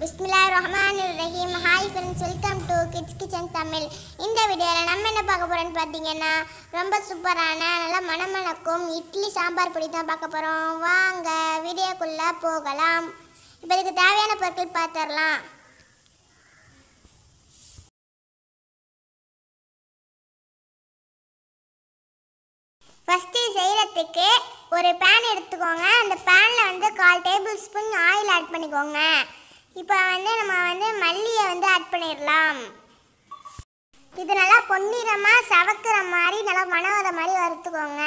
பிஸ்மிலா ரஹ்மான் ரஹீம் hi friends welcome to kids kitchen Tamil இந்த வீடியோவில் நம்ம என்ன பார்க்க போகிறோன்னு பார்த்தீங்கன்னா ரொம்ப சூப்பரான நல்லா மணமணக்கும் இட்லி சாம்பார் பொடி தான் பார்க்க போகிறோம் வாங்க வீடியோக்குள்ளே போகலாம் இப்போ இதுக்கு தேவையான பொருட்கள் பார்த்துடலாம் ஃபஸ்ட்டு செய்கிறதுக்கு ஒரு பேன் எடுத்துக்கோங்க அந்த பேனில் வந்து கால் டேபிள் ஸ்பூன் ஆயில் ஆட் பண்ணிக்கோங்க இப்போ வந்து நம்ம வந்து மல்லியை வந்து ஆட் பண்ணிடலாம் இது நல்லா பொன்னிறமாக சவக்கிற மாதிரி நல்லா மணவர மாதிரி வறுத்துக்கோங்க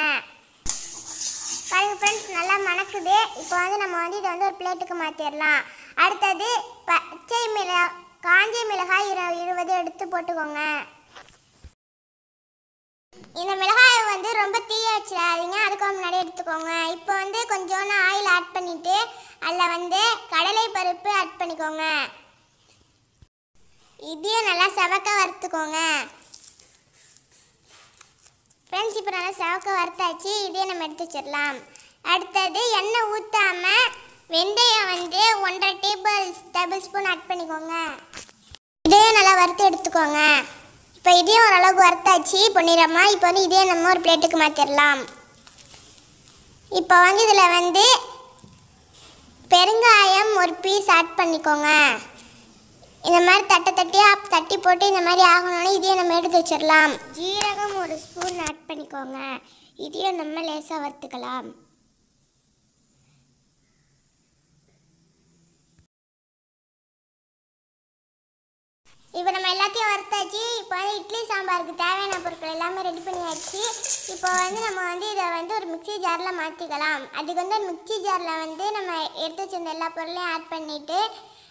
பாருங்க ஃப்ரெண்ட்ஸ் நல்லா மணக்குது இப்போ வந்து நம்ம வந்து இதை வந்து ஒரு பிளேட்டுக்கு மாற்றிடலாம் அடுத்தது பச்சை மிளகா காஞ்ச மிளகாய் இரு இருபது எடுத்து போட்டுக்கோங்க இந்த மிளகாய் ரொம்ப தீய வச்சிடாதீங்க அதுக்கு முன்னாடி எடுத்துக்கோங்க இப்போ வந்து கொஞ்சோண்டு ஆயில் ஆட் பண்ணிவிட்டு அதில் வந்து கடலை பருப்பு ஆட் பண்ணிக்கோங்க இதையும் நல்லா செவக்க வறுத்துக்கோங்க ஃப்ரெண்ட்ஸ் இப்போ நல்லா செவக்க வறுத்தாச்சு இதையும் நம்ம எடுத்து வச்சிடலாம் அடுத்தது எண்ணெய் ஊற்றாமல் வெந்தயம் வந்து ஒன்றரை டேபிள் டேபிள் ஸ்பூன் ஆட் பண்ணிக்கோங்க இதையும் நல்லா வறுத்து எடுத்துக்கோங்க இப்போ இதையும் ஓரளவுக்கு வறுத்தாச்சு பொன்னிறமா இப்போ வந்து இதே நம்ம ஒரு பிளேட்டுக்கு மாற்றிடலாம் இப்போ வந்து இதில் வந்து பெருங்காயம் ஒரு பீஸ் ஆட் பண்ணிக்கோங்க இந்த மாதிரி தட்டை தட்டியாக தட்டி போட்டு இந்த மாதிரி ஆகணும்னா இதையும் நம்ம எடுத்து வச்சிடலாம் ஜீரகம் ஒரு ஸ்பூன் ஆட் பண்ணிக்கோங்க இதையும் நம்ம லேசாக வறுத்துக்கலாம் இட்லி சாம்பாருக்கு தேவையான பொருட்கள் எல்லாமே ரெடி பண்ணியாச்சு இப்போ வந்து நம்ம வந்து இதை வந்து ஒரு மிக்சி ஜாரில் மாற்றிக்கலாம் அதுக்கு வந்து ஒரு மிக்சி ஜாரில் வந்து நம்ம எடுத்து வச்சிருந்த எல்லா பொருளையும் ஆட் பண்ணிவிட்டு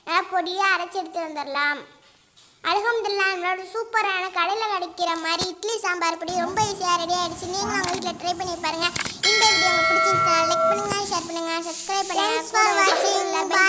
நல்லா பொடியாக அரைச்சி எடுத்து வந்துடலாம் அலகம்துல்லா நம்மளோட சூப்பரான கடையில் கிடைக்கிற மாதிரி இட்லி சாம்பார் பொடி ரொம்ப ஈஸியாக ரெடி ஆகிடுச்சு நீங்களும் அவங்க வீட்டில் ட்ரை பண்ணி பாருங்கள் இந்த வீடியோ உங்களுக்கு பிடிச்சிருந்தா லைக் பண்ணுங்கள் ஷேர் பண்ணுங்கள் சப்ஸ்கிரைப் பண்ணுங்கள்